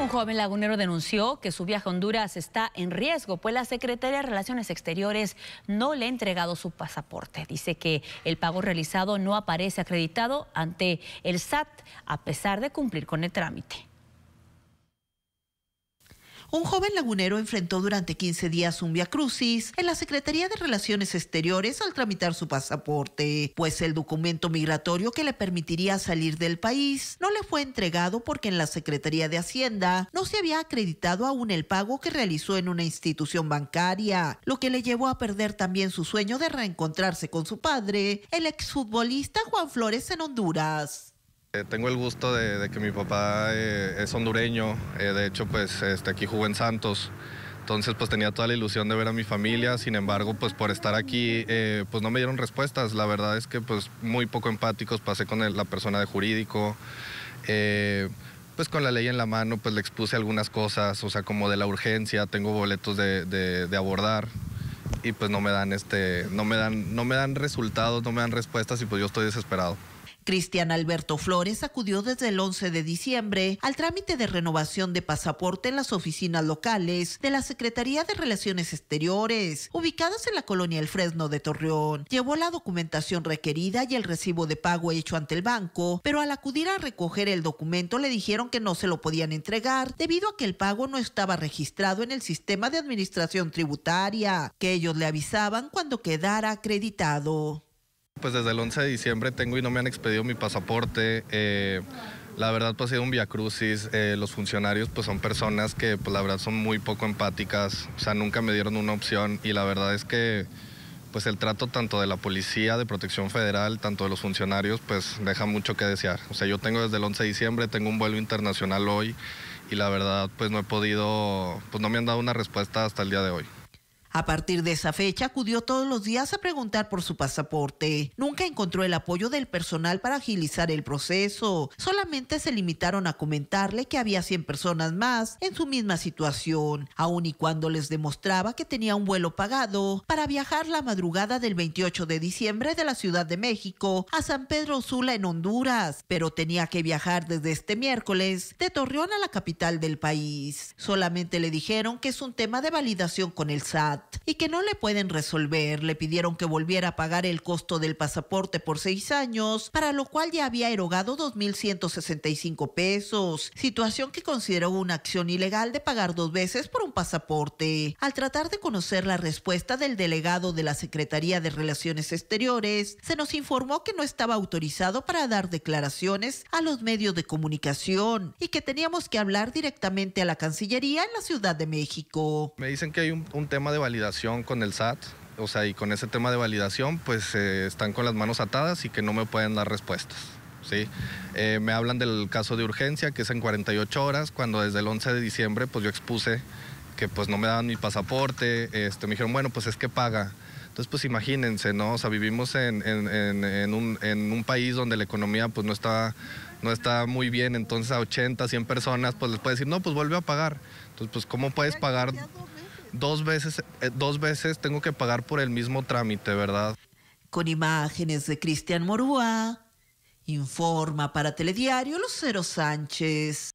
Un joven lagunero denunció que su viaje a Honduras está en riesgo, pues la Secretaría de Relaciones Exteriores no le ha entregado su pasaporte. Dice que el pago realizado no aparece acreditado ante el SAT, a pesar de cumplir con el trámite. Un joven lagunero enfrentó durante 15 días un viacrucis en la Secretaría de Relaciones Exteriores al tramitar su pasaporte, pues el documento migratorio que le permitiría salir del país no le fue entregado porque en la Secretaría de Hacienda no se había acreditado aún el pago que realizó en una institución bancaria, lo que le llevó a perder también su sueño de reencontrarse con su padre, el exfutbolista Juan Flores en Honduras. Eh, tengo el gusto de, que mi papá eh, es hondureño, eh, de hecho pues este, aquí jugó en Santos, entonces pues tenía toda la ilusión de ver a mi familia, sin embargo pues por estar aquí pues no me dieron respuestas, la verdad es que pues muy poco empáticos, pasé con la persona de jurídico, pues con la ley en la mano pues le expuse algunas cosas, o sea como de la urgencia, tengo boletos de, de abordar, y pues no me dan este no me dan no me dan resultados no me dan respuestas y pues yo estoy desesperado Cristian Alberto Flores acudió desde el 11 de diciembre al trámite de renovación de pasaporte en las oficinas locales de la Secretaría de Relaciones Exteriores, ubicadas en la colonia El Fresno de Torreón. Llevó la documentación requerida y el recibo de pago hecho ante el banco, pero al acudir a recoger el documento le dijeron que no se lo podían entregar debido a que el pago no estaba registrado en el sistema de administración tributaria, que ellos le avisaban cuando quedara acreditado. Pues desde el 11 de diciembre tengo y no me han expedido mi pasaporte. Eh, la verdad pues ha sido un viacrucis. crucis. Eh, los funcionarios pues son personas que pues la verdad son muy poco empáticas. O sea, nunca me dieron una opción y la verdad es que pues el trato tanto de la policía de protección federal, tanto de los funcionarios, pues deja mucho que desear. O sea, yo tengo desde el 11 de diciembre, tengo un vuelo internacional hoy y la verdad pues no he podido, pues no me han dado una respuesta hasta el día de hoy. A partir de esa fecha acudió todos los días a preguntar por su pasaporte. Nunca encontró el apoyo del personal para agilizar el proceso. Solamente se limitaron a comentarle que había 100 personas más en su misma situación, aun y cuando les demostraba que tenía un vuelo pagado para viajar la madrugada del 28 de diciembre de la Ciudad de México a San Pedro Sula en Honduras, pero tenía que viajar desde este miércoles de Torreón a la capital del país. Solamente le dijeron que es un tema de validación con el SAT y que no le pueden resolver. Le pidieron que volviera a pagar el costo del pasaporte por seis años, para lo cual ya había erogado 2.165 pesos, situación que consideró una acción ilegal de pagar dos veces por un pasaporte. Al tratar de conocer la respuesta del delegado de la Secretaría de Relaciones Exteriores, se nos informó que no estaba autorizado para dar declaraciones a los medios de comunicación y que teníamos que hablar directamente a la Cancillería en la Ciudad de México. Me dicen que hay un, tema de validación con el SAT, o sea, y con ese tema de validación, pues eh, están con las manos atadas y que no me pueden dar respuestas. ¿sí? Eh, me hablan del caso de urgencia, que es en 48 horas, cuando desde el 11 de diciembre pues yo expuse que pues no me daban mi pasaporte, este, me dijeron, bueno, pues es que paga. Entonces, pues imagínense, ¿no? O sea, vivimos en, un, país donde la economía pues no está, no está muy bien, entonces a 80, 100 personas pues les puede decir, no, pues vuelve a pagar. Entonces, pues ¿cómo puedes pagar? dos veces, eh, dos veces tengo que pagar por el mismo trámite, ¿verdad? Con imágenes de Cristian Morúa, informa para Telediario Lucero Sánchez.